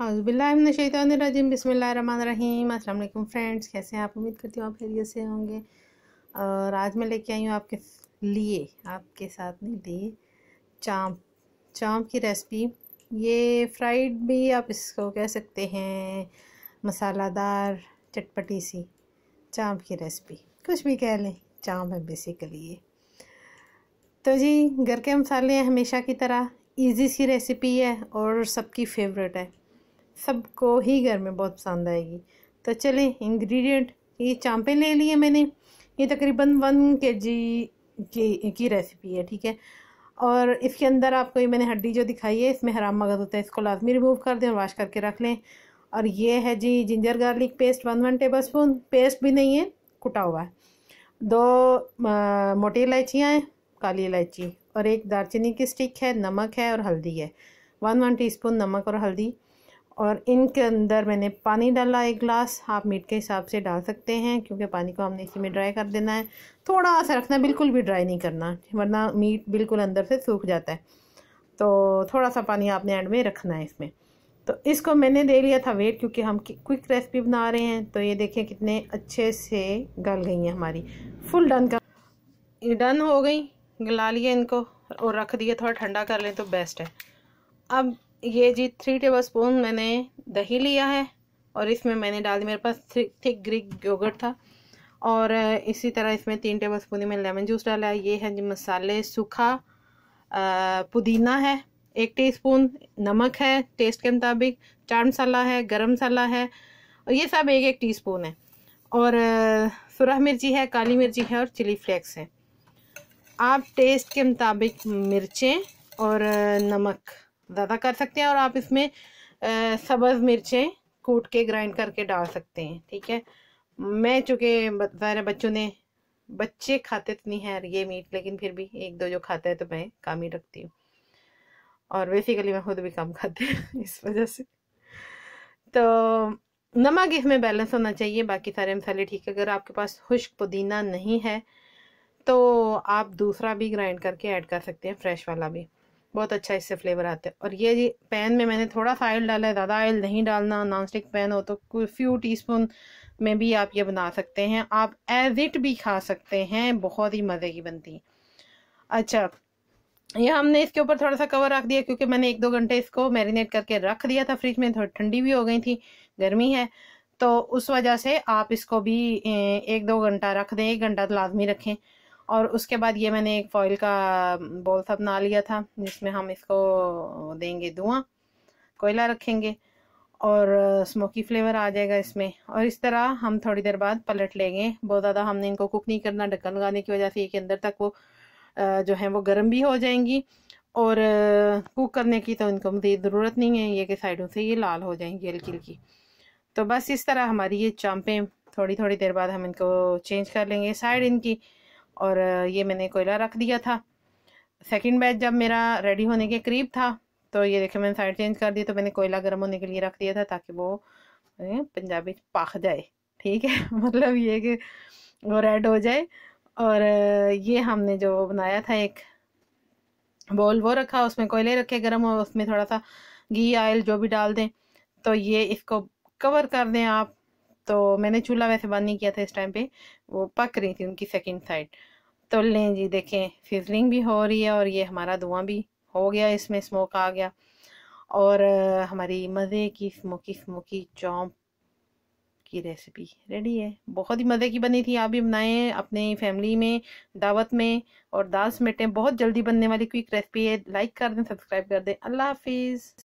हज़बिल्लाशैतरजीम बसमीम अल्लाम फ्रेंड्स कैसे हैं आप उम्मीद करती हूँ आप खैरियत से होंगे और आज मैं लेके आई हूँ आपके लिए आपके साथ नहीं लिए चाँप चाम्प की रेसिपी ये फ्राइड भी आप इसको कह सकते हैं मसालादार चटपटी सी चाम्प की रेसिपी कुछ भी कह लें चाम्प है बेसिकली ये तो जी घर के मसाले हैं हमेशा की तरह इजी सी रेसिपी है और सबकी फेवरेट है सबको ही घर में बहुत पसंद आएगी तो चले इंग्रेडिएंट ये चांपे ले लिए मैंने ये तकरीबन वन के जी की की रेसिपी है ठीक है और इसके अंदर आपको ये मैंने हड्डी जो दिखाई है इसमें हराम मगज़ होता है इसको लाजमी रिमूव कर दें और वाश करके रख लें और ये है जी ginger garlic paste one one tablespoon paste भी नहीं है कुटा हुआ है दो आ, मोटी इलायचियाँ हैं काली इलायची और एक दालचीनी की स्टिक है नमक है और हल्दी है वन वन टीस्पून नमक और हल्दी और इनके अंदर मैंने पानी डाला एक गिलास आप मीट के हिसाब से डाल सकते हैं क्योंकि पानी को हमने इसी में ड्राई कर देना है थोड़ा सा रखना बिल्कुल भी ड्राई नहीं करना वरना मीट बिल्कुल अंदर से सूख जाता है तो थोड़ा सा पानी आपने एंड में रखना है इसमें तो इसको मैंने दे लिया था वेट क्योंकि हम क्विक रेसिपी बना रहे हैं तो ये देखें कितने अच्छे से गल गई हैं हमारी फुल डन कर ये डन हो गई गला लिए इनको और रख दिए थोड़ा ठंडा कर लें तो बेस्ट है अब ये जी थ्री टेबल स्पून मैंने दही लिया है और इसमें मैंने डाल दी मेरे पास थिक ग्रीक योगर्ट था और इसी तरह इसमें तीन टेबल स्पून मैंने लेमन जूस डाला है ये है जी मसाले सूखा पुदीना है एक टीस्पून नमक है टेस्ट के मुताबिक चाट मसाला है गरम मसाला है और ये सब एक एक टीस्पून है और सुरह मिर्ची है काली मिर्ची है और चिली फ्लेक्स है आप टेस्ट के मुताबिक मिर्चें और नमक ज़्यादा कर सकते हैं और आप इसमें सब्ज़ मिर्चें कूट के ग्राइंड करके डाल सकते हैं ठीक है मैं चूँकि ज़ाहिर बच्चों ने बच्चे खाते तो नहीं है ये मीट लेकिन फिर भी एक दो जो खाता है तो मैं काम ही रखती हूँ और बेसिकली मैं खुद भी कम खाती हूँ इस वजह से तो नमक इसमें बैलेंस होना चाहिए बाकी सारे मसाले ठीक है अगर आपके पास खुश्क पुदीना नहीं है तो आप दूसरा भी ग्राइंड करके ऐड कर सकते हैं फ्रेश वाला भी बहुत अच्छा इससे फ्लेवर आता है और ये जी पैन में मैंने थोड़ा सा ऑयल डाला है ज़्यादा ऑयल नहीं डालना नॉन स्टिक पैन हो तो कोई फ्यू टीस्पून में भी आप ये बना सकते हैं आप एज इट भी खा सकते हैं बहुत ही मज़े की बनती है अच्छा यह हमने इसके ऊपर थोड़ा सा कवर रख दिया क्योंकि मैंने एक दो घंटे इसको मैरिनेट करके रख दिया था फ्रिज में थोड़ी ठंडी भी हो गई थी गर्मी है तो उस वजह से आप इसको भी एक दो घंटा रख दें एक घंटा तो लाजमी रखें और उसके बाद ये मैंने एक फॉइल का बॉल सा बना लिया था जिसमें हम इसको देंगे धुआं कोयला रखेंगे और स्मोकी फ्लेवर आ जाएगा इसमें और इस तरह हम थोड़ी देर बाद पलट लेंगे बहुत ज़्यादा हमने इनको कुक नहीं करना ढक्कन लगाने की वजह से एक अंदर तक वो जो है वो गर्म भी हो जाएंगी और कुक करने की तो इनको मुझे ज़रूरत नहीं है ये कि साइडों से ये लाल हो जाएंगी हल्की हल्की तो बस इस तरह हमारी ये चांपें थोड़ी थोड़ी देर बाद हम इनको चेंज कर लेंगे साइड इनकी और ये मैंने कोयला रख दिया था सेकंड बैच जब मेरा रेडी होने के करीब था तो ये देखिए मैंने साइड चेंज कर दी तो मैंने कोयला गर्म होने के लिए रख दिया था ताकि वो पंजाबी पाख जाए ठीक है मतलब ये कि वो रेड हो जाए और ये हमने जो बनाया था एक बॉल वो रखा उसमें कोयले रखे गर्म और उसमें थोड़ा सा घी ऑयल जो भी डाल दें तो ये इसको कवर कर दें आप तो मैंने चूल्हा वैसे बंद नहीं किया था इस टाइम पे वो पक रही थी उनकी सेकंड साइड तो लें जी देखें फिजलिंग भी हो रही है और ये हमारा धुआं भी हो गया इसमें स्मोक आ गया और हमारी मज़े की स्मोकी स्मोकी चौंप की रेसिपी रेडी है बहुत ही मज़े की बनी थी आप भी बनाएं अपने फैमिली में दावत में और दाल समेटें बहुत जल्दी बनने वाली क्विक रेसिपी है लाइक कर दें सब्सक्राइब कर दें अल्लाह हाफिज़